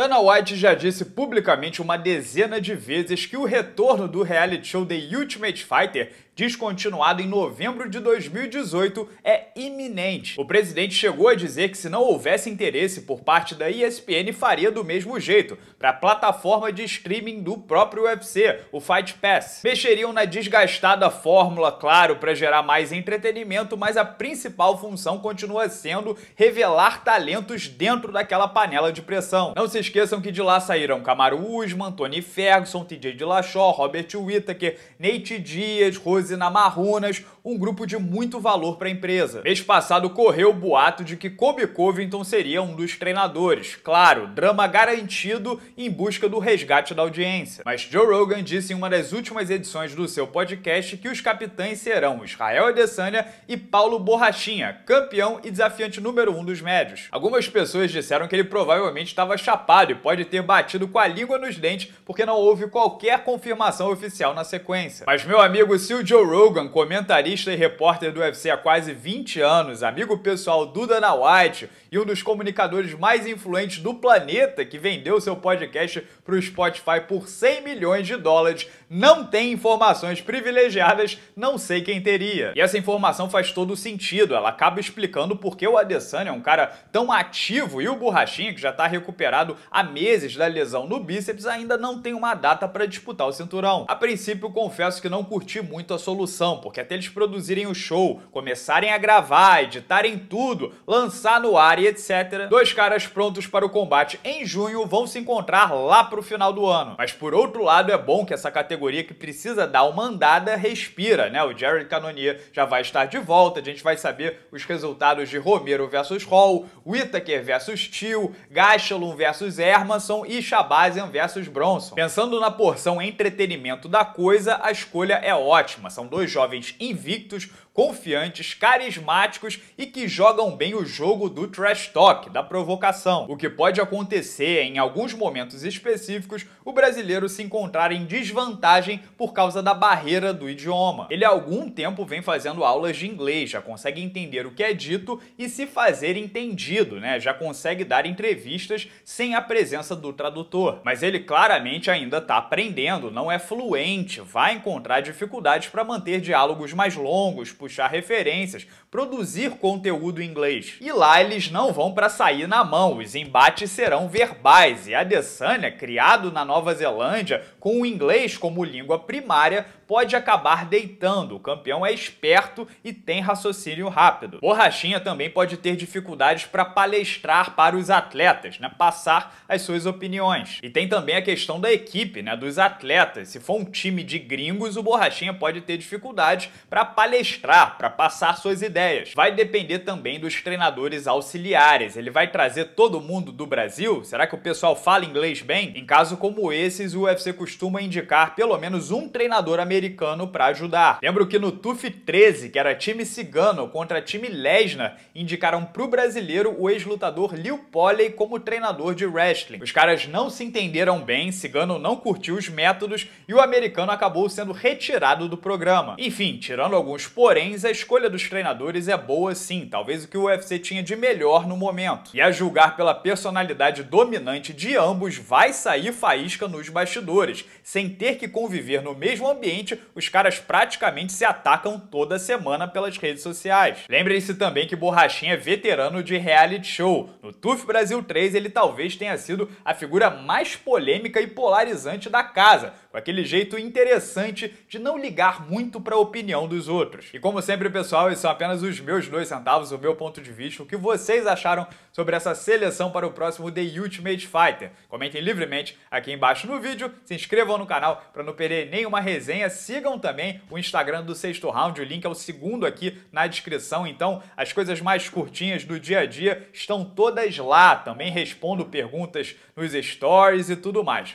Dana White já disse publicamente uma dezena de vezes que o retorno do reality show The Ultimate Fighter, descontinuado em novembro de 2018, é iminente. O presidente chegou a dizer que se não houvesse interesse por parte da ESPN, faria do mesmo jeito, para a plataforma de streaming do próprio UFC, o Fight Pass. Mexeriam na desgastada fórmula, claro, para gerar mais entretenimento, mas a principal função continua sendo revelar talentos dentro daquela panela de pressão. Não se esqueçam que de lá saíram Camaro Usman, Tony Ferguson, TJ Dillashaw, Robert Whittaker, Nate Dias, Rose Namarrunas, um grupo de muito valor para a empresa. Mês passado correu o boato de que Kobe Covington seria um dos treinadores. Claro, drama garantido em busca do resgate da audiência. Mas Joe Rogan disse em uma das últimas edições do seu podcast que os capitães serão Israel Adesanya e Paulo Borrachinha, campeão e desafiante número um dos médios. Algumas pessoas disseram que ele provavelmente estava chapado e pode ter batido com a língua nos dentes porque não houve qualquer confirmação oficial na sequência. Mas meu amigo, se o Joe Rogan comentaria comentarista e repórter do UFC há quase 20 anos, amigo pessoal do Dana White e um dos comunicadores mais influentes do planeta que vendeu seu podcast para o Spotify por 100 milhões de dólares, não tem informações privilegiadas, não sei quem teria. E essa informação faz todo sentido, ela acaba explicando por que o Adesanya é um cara tão ativo e o Borrachinha, que já está recuperado há meses da lesão no bíceps, ainda não tem uma data para disputar o cinturão. A princípio, confesso que não curti muito a solução, porque até eles produzirem o show, começarem a gravar, editarem tudo, lançar no ar e etc., dois caras prontos para o combate em junho vão se encontrar lá pro final do ano. Mas por outro lado, é bom que essa categoria que precisa dar uma andada respira, né? O Jared Cannonier já vai estar de volta, a gente vai saber os resultados de Romero versus Hall, Whittaker versus Till, Gastelum versus Hermanson e Shabazian versus Bronson. Pensando na porção entretenimento da coisa, a escolha é ótima. São dois jovens invictos invictos, confiantes, carismáticos e que jogam bem o jogo do trash talk, da provocação. O que pode acontecer é, em alguns momentos específicos, o brasileiro se encontrar em desvantagem por causa da barreira do idioma. Ele há algum tempo vem fazendo aulas de inglês, já consegue entender o que é dito e se fazer entendido, né? Já consegue dar entrevistas sem a presença do tradutor. Mas ele claramente ainda está aprendendo, não é fluente, vai encontrar dificuldades para manter diálogos mais longos, puxar referências, produzir conteúdo em inglês. E lá eles não vão para sair na mão, os embates serão verbais e Adesanya, criado na Nova Zelândia com o inglês como língua primária, pode acabar deitando. O campeão é esperto e tem raciocínio rápido. Borrachinha também pode ter dificuldades para palestrar para os atletas, né? passar as suas opiniões. E tem também a questão da equipe, né? dos atletas. Se for um time de gringos, o Borrachinha pode ter dificuldades para palestrar, para passar suas ideias. Vai depender também dos treinadores auxiliares. Ele vai trazer todo mundo do Brasil? Será que o pessoal fala inglês bem? Em caso como esses, o UFC costuma indicar pelo menos um treinador americano para ajudar. Lembro que no TUF 13, que era time cigano contra time Lesnar, indicaram pro brasileiro o ex-lutador Liu Polley como treinador de wrestling. Os caras não se entenderam bem, cigano não curtiu os métodos e o americano acabou sendo retirado do programa. Enfim, tirando alguns poréns, a escolha dos treinadores é boa sim, talvez o que o UFC tinha de melhor no momento. E a julgar pela personalidade dominante de ambos, vai sair faísca nos bastidores. Sem ter que conviver no mesmo ambiente, os caras praticamente se atacam toda semana pelas redes sociais. Lembrem-se também que Borrachinha é veterano de reality show. No TUF Brasil 3, ele talvez tenha sido a figura mais polêmica e polarizante da casa, com aquele jeito interessante de não ligar muito para a opinião dos outros. E como sempre, pessoal, esses são apenas os meus dois centavos, o meu ponto de vista, o que vocês acharam sobre essa seleção para o próximo The Ultimate Fighter. Comentem livremente aqui embaixo no vídeo, se inscrevam no canal para não perder nenhuma resenha, sigam também o Instagram do Sexto Round, o link é o segundo aqui na descrição, então as coisas mais curtinhas do dia a dia estão todas lá, também respondo perguntas nos stories e tudo mais.